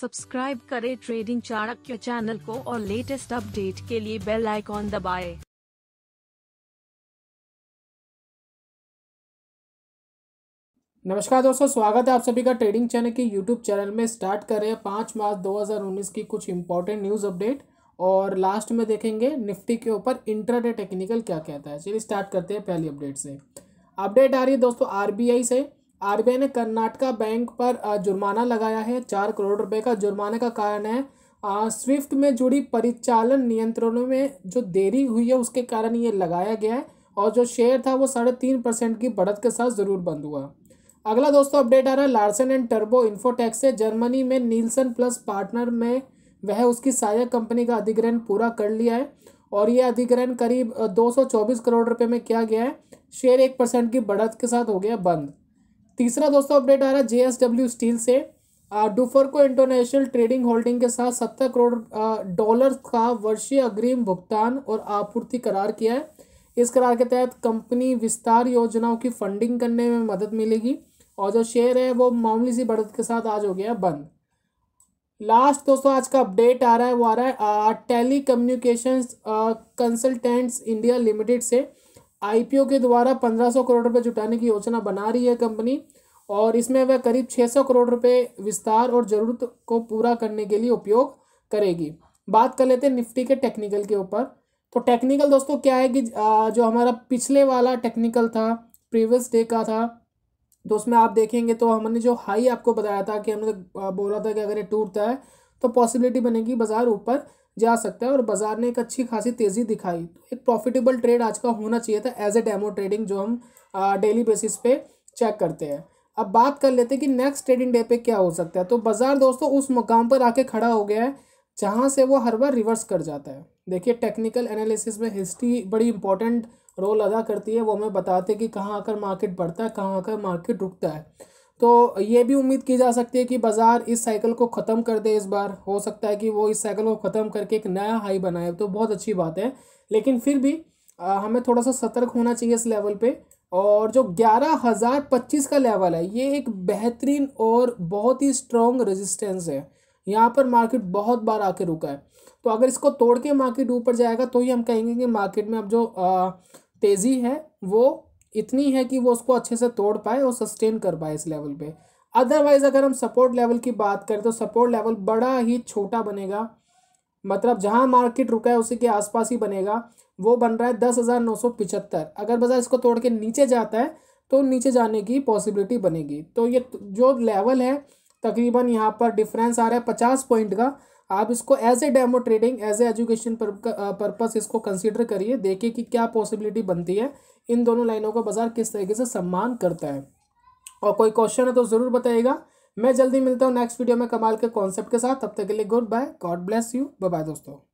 subscribe करें trading Chanakya channel को और लेटेस्ट अपडेट के लिए बेल आइकॉन दबाए नमस्कार दोस्तों स्वागत है आप सभी का ट्रेडिंग चैनल के यूट्यूब चैनल में स्टार्ट कर रहे हैं पाँच मार्च 2019 की कुछ इंपॉर्टेंट न्यूज़ अपडेट और लास्ट में देखेंगे निफ्टी के ऊपर इंटरडे टेक्निकल क्या कहता है चलिए स्टार्ट करते हैं पहली अपडेट से अपडेट आ रही है दोस्तों आरबीआई से आरबीआई ने कर्नाटका बैंक पर जुर्माना लगाया है चार करोड़ रुपए का जुर्माने का कारण है स्विफ्ट में जुड़ी परिचालन नियंत्रणों में जो देरी हुई है उसके कारण ये लगाया गया है और जो शेयर था वो साढ़े तीन परसेंट की बढ़त के साथ ज़रूर बंद हुआ अगला दोस्तों अपडेट आ रहा है लार्सन एंड टर्बो इन्फोटेक्स से जर्मनी में नीलसन प्लस पार्टनर में वह उसकी सहायक कंपनी का अधिग्रहण पूरा कर लिया है और यह अधिग्रहण करीब दो करोड़ रुपये में किया गया है शेयर एक परसेंट की बढ़त के साथ हो गया बंद तीसरा दोस्तों अपडेट आ रहा है जे स्टील से डुफर को इंटरनेशनल ट्रेडिंग होल्डिंग के साथ सत्तर करोड़ डॉलर का वर्षीय अग्रिम भुगतान और आपूर्ति करार किया है इस करार के तहत कंपनी विस्तार योजनाओं की फंडिंग करने में मदद मिलेगी और जो शेयर है वो मामूली सी बढ़त के साथ आज हो गया बंद लास्ट दोस्तों आज का अपडेट आ रहा है वो आ रहा है telecommunication consultants India limited से आईपीओ के द्वारा 1500 करोड़ रुपए जुटाने की योजना बना रही है कंपनी और इसमें वह करीब 600 करोड़ रुपए विस्तार और ज़रूरत को पूरा करने के लिए उपयोग करेगी बात कर लेते हैं निफ्टी के टेक्निकल के ऊपर तो टेक्निकल दोस्तों क्या है कि जो हमारा पिछले वाला टेक्निकल था प्रीवियस डे का था तो उसमें आप देखेंगे तो हमने जो हाई आपको बताया था कि हमने बोला था कि अगर ये टूटता है तो पॉसिबिलिटी बनेगी बाज़ार ऊपर जा सकता है और बाजार ने एक अच्छी खासी तेज़ी दिखाई तो एक प्रॉफिटेबल ट्रेड आज का होना चाहिए था एज ए डेमो ट्रेडिंग जो हम डेली बेसिस पे चेक करते हैं अब बात कर लेते हैं कि नेक्स्ट ट्रेडिंग डे पे क्या हो सकता है तो बाजार दोस्तों उस मुकाम पर आके खड़ा हो गया है जहाँ से वो हर बार रिवर्स कर जाता है देखिए टेक्निकल एनालिसिस में हिस्ट्री बड़ी इंपॉर्टेंट रोल अदा करती है वो हमें बताते हैं कि कहाँ आकर मार्केट बढ़ता है कहाँ आकर मार्केट रुकता है तो ये भी उम्मीद की जा सकती है कि बाज़ार इस साइकिल को ख़त्म कर दे इस बार हो सकता है कि वो इस साइकिल को ख़त्म करके एक नया हाई बनाए तो बहुत अच्छी बात है लेकिन फिर भी आ, हमें थोड़ा सा सतर्क होना चाहिए इस लेवल पे और जो ग्यारह हज़ार पच्चीस का लेवल है ये एक बेहतरीन और बहुत ही स्ट्रॉन्ग रेजिस्टेंस है यहाँ पर मार्केट बहुत बार आके रुका है तो अगर इसको तोड़ के मार्केट ऊपर जाएगा तो ही हम कहेंगे कि मार्केट में अब जो तेज़ी है वो इतनी है कि वो उसको अच्छे से तोड़ पाए और सस्टेन कर पाए इस लेवल पे अदरवाइज़ अगर हम सपोर्ट लेवल की बात करें तो सपोर्ट लेवल बड़ा ही छोटा बनेगा मतलब जहाँ मार्केट रुका है उसी के आसपास ही बनेगा वो बन रहा है दस हज़ार नौ सौ पिचहत्तर अगर बाजार इसको तोड़ के नीचे जाता है तो नीचे जाने की पॉसिबिलिटी बनेगी तो ये जो लेवल है तकरीबन यहाँ पर डिफरेंस आ रहा है पचास पॉइंट का आप इसको as a demo trading as a education purpose इसको कंसिडर करिए देखिए कि क्या पॉसिबिलिटी बनती है इन दोनों लाइनों का बाजार किस तरीके से सम्मान करता है और कोई क्वेश्चन है तो ज़रूर बताइएगा मैं जल्दी मिलता हूँ नेक्स्ट वीडियो में कमाल के कॉन्सेप्ट के साथ तब तक के लिए good bye God bless you bye दोस्तों